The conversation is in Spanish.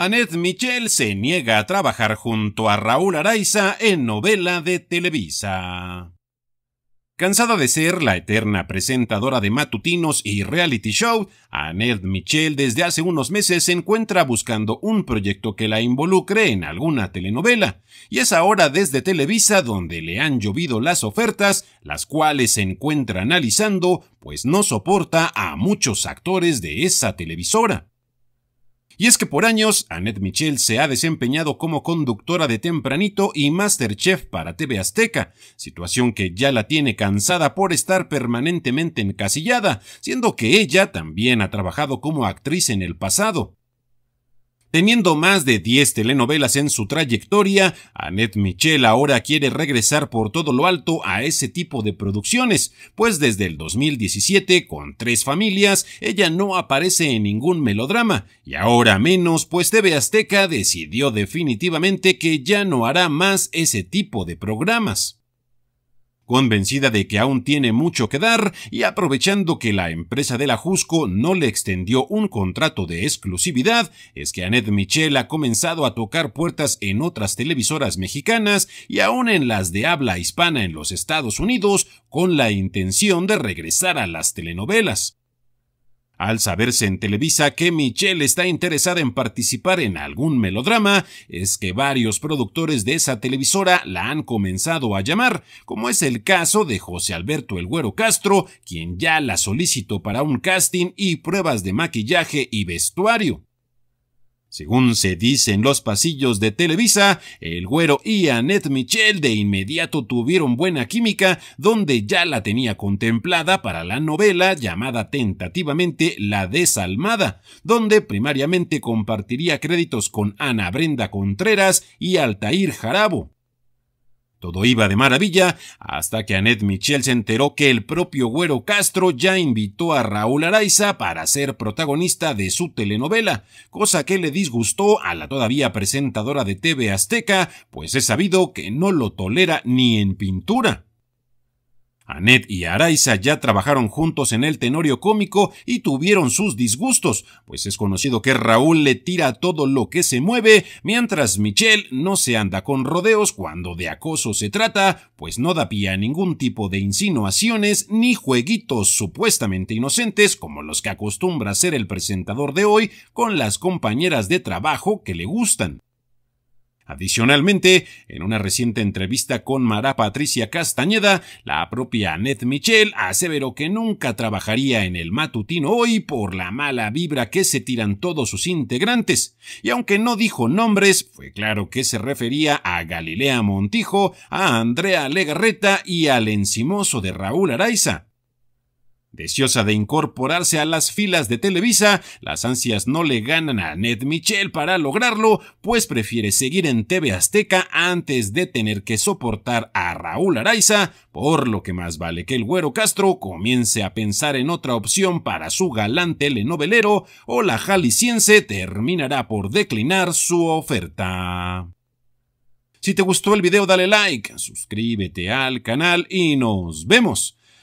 Annette Michel se niega a trabajar junto a Raúl Araiza en novela de Televisa. Cansada de ser la eterna presentadora de matutinos y reality show, Annette Michel desde hace unos meses se encuentra buscando un proyecto que la involucre en alguna telenovela, y es ahora desde Televisa donde le han llovido las ofertas, las cuales se encuentra analizando, pues no soporta a muchos actores de esa televisora. Y es que por años, Annette Michel se ha desempeñado como conductora de Tempranito y Masterchef para TV Azteca, situación que ya la tiene cansada por estar permanentemente encasillada, siendo que ella también ha trabajado como actriz en el pasado. Teniendo más de 10 telenovelas en su trayectoria, Annette Michel ahora quiere regresar por todo lo alto a ese tipo de producciones, pues desde el 2017, con tres familias, ella no aparece en ningún melodrama, y ahora menos, pues TV Azteca decidió definitivamente que ya no hará más ese tipo de programas convencida de que aún tiene mucho que dar y aprovechando que la empresa de la Jusco no le extendió un contrato de exclusividad, es que Annette Michel ha comenzado a tocar puertas en otras televisoras mexicanas y aún en las de habla hispana en los Estados Unidos con la intención de regresar a las telenovelas. Al saberse en Televisa que Michelle está interesada en participar en algún melodrama, es que varios productores de esa televisora la han comenzado a llamar, como es el caso de José Alberto El Güero Castro, quien ya la solicitó para un casting y pruebas de maquillaje y vestuario. Según se dice en los pasillos de Televisa, el güero y Annette Michel de inmediato tuvieron buena química, donde ya la tenía contemplada para la novela llamada tentativamente La Desalmada, donde primariamente compartiría créditos con Ana Brenda Contreras y Altair Jarabo. Todo iba de maravilla hasta que Annette Michel se enteró que el propio Güero Castro ya invitó a Raúl Araiza para ser protagonista de su telenovela, cosa que le disgustó a la todavía presentadora de TV Azteca, pues es sabido que no lo tolera ni en pintura. Anet y Araiza ya trabajaron juntos en el Tenorio Cómico y tuvieron sus disgustos, pues es conocido que Raúl le tira todo lo que se mueve, mientras Michelle no se anda con rodeos cuando de acoso se trata, pues no da pie a ningún tipo de insinuaciones ni jueguitos supuestamente inocentes como los que acostumbra ser el presentador de hoy con las compañeras de trabajo que le gustan. Adicionalmente, en una reciente entrevista con Mara Patricia Castañeda, la propia Annette Michel aseveró que nunca trabajaría en el matutino hoy por la mala vibra que se tiran todos sus integrantes, y aunque no dijo nombres, fue claro que se refería a Galilea Montijo, a Andrea Legarreta y al encimoso de Raúl Araiza. Deseosa de incorporarse a las filas de Televisa, las ansias no le ganan a Ned Michel para lograrlo, pues prefiere seguir en TV Azteca antes de tener que soportar a Raúl Araiza, por lo que más vale que el güero Castro comience a pensar en otra opción para su galán telenovelero o la jalisciense terminará por declinar su oferta. Si te gustó el video dale like, suscríbete al canal y nos vemos